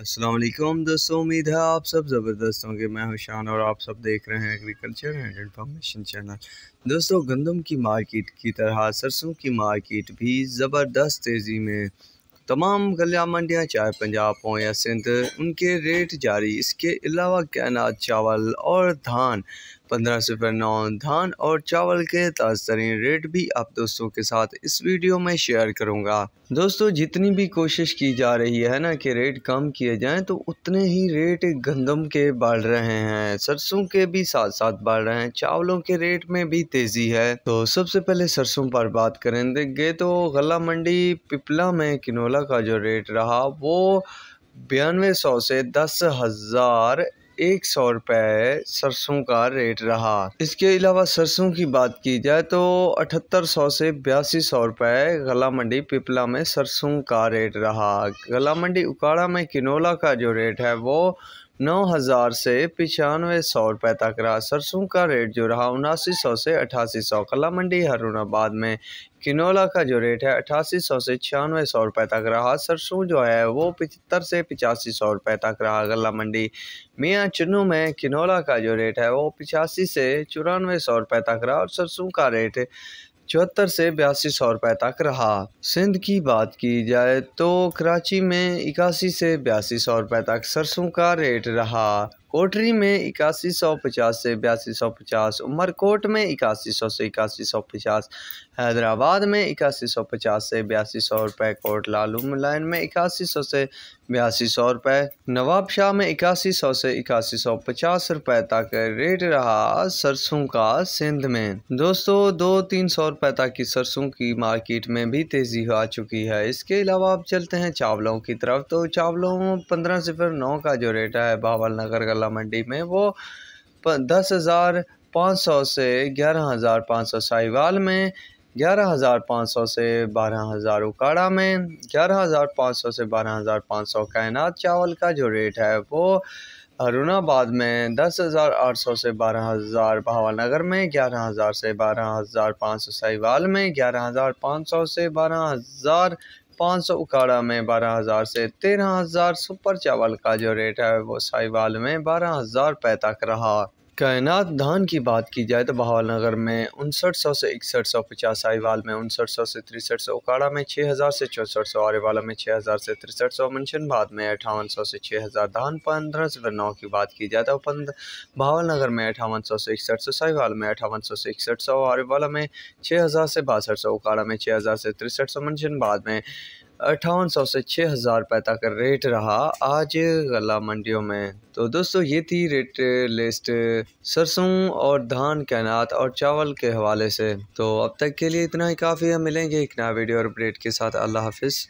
असलम दोस्तों उम्मीद है आप सब ज़बरदस्त होंगे मैं हुशान और आप सब देख रहे हैं एग्रीकल्चर एंड इंफॉर्मेशन चैनल दोस्तों गंदम की मार्केट की तरह सरसों की मार्केट भी ज़बरदस्त तेज़ी में तमाम गलिया मंडियाँ चाहे पंजाब हों या सिंध उनके रेट जारी इसके अलावा कैनात चावल और धान पंद्रह सिफर नौ धान और चावल के ताज़ तरीन रेट भी आप दोस्तों के साथ इस वीडियो में शेयर करूंगा दोस्तों जितनी भी कोशिश की जा रही है ना कि रेट कम किए जाएं तो उतने ही रेट गंदम के बढ़ रहे हैं सरसों के भी साथ साथ बढ़ रहे हैं चावलों के रेट में भी तेज़ी है तो सबसे पहले सरसों पर बात करें देखे तो गला मंडी पिपला में किनोला का जो रेट रहा वो बयानवे सौ से दस हज़ार एक सौ रुपये सरसों का रेट रहा इसके अलावा सरसों की बात की जाए तो अठहत्तर सौ से बयासी सौ रुपये गला मंडी पिपला में सरसों का रेट रहा गला मंडी उकाड़ा में किनोला का जो रेट है वो नौ हज़ार से पचानवे सौ रुपये तक रहा सरसों का रेट जो रहा उनासी सौ से अठासी सौ कला मंडी आबाद में किनोला का जो रेट है अठासी सौ से छियानवे सौ रुपये तक रहा सरसों जो है वो पचहत्तर से पचासी सौ रुपये तक रहा गला मंडी मियाँ चुनू में किनोला का जो रेट है वो पचासी से चौरानवे सौ रुपये तक रहा और सरसों का रेट चौहत्तर से बयासी सौ रुपए तक रहा सिंध की बात की जाए तो कराची में इक्यासी से बयासी सौ रुपए तक सरसों का रेट रहा कोटरी में इक्यासी सौ पचास से बयासी सौ पचास उमरकोट में इक्यासी सौ से इक्यासी सौ पचास हैदराबाद में इक्यासी सौ पचास से बयासी सौ रुपये कोट लालू लाइन में इक्यासी सौ से बयासी सौ रुपये नवाबशाह में इक्यासी सौ से इक्यासी सौ पचास रुपये तक रेट रहा सरसों का सिंध में दोस्तों दो तीन सौ रुपये तक की सरसों की मार्केट में भी तेज़ी आ चुकी है इसके अलावा आप चलते हैं चावलों की तरफ तो चावलों पंद्रह सिफर नौ का जो रेट है बावल नगर का खुदरा मंडी में वो दस हज़ार पाँच सौ से ग्यारह हज़ार पाँच सौ साहिवाल में ग्यारह हज़ार पाँच सौ से बारह हज़ार उकाड़ा में ग्यारह हज़ार पाँच सौ से बारह हज़ार पाँच सौ कायनात चावल का जो रेट है वो हरुणाबाद में दस हज़ार आठ सौ से बारह हज़ार भावानगर में ग्यारह हज़ार से बारह हज़ार पाँच सौ साहिवाल में ग्यारह हज़ार पाँच सौ से बारह हज़ार पाँच सौ उकाड़ा में बारह हज़ार से तेरह हज़ार सुपर चावल का जो रेट है वो साहिवाल में बारह हज़ार तक रहा कायनात धान की बात की जाए तो बहावल नगर में उनसठ सौ से इकसठ सौ पचास आईवाल में उनसठ सौ से तिरसठ सौ उकाड़ा में छः हज़ार से चौंसठ सौ आरेवाला में छः हज़ार से तिरसठ सौ मंशनबाद में अठावन सौ से छः हज़ार धान पंद्रह सौ नौ की बात की जाए तो पंद्रह बहावल नगर में अठावन सौ से इकसठ सौ साहिवाल में अठावन सौ से इकसठ सौ आरेवाला में छः हज़ार से बासठ सौ उकाड़ा में छः हज़ार से तिरसठ सौ मंशनबाद में अट्ठावन सौ से छः हज़ार रुपये का रेट रहा आज गला मंडियों में तो दोस्तों ये थी रेट लिस्ट सरसों और धान के अनाथ और चावल के हवाले से तो अब तक के लिए इतना ही काफ़ी है मिलेंगे एक नया वीडियो और अपडेट के साथ अल्लाह हाफिज़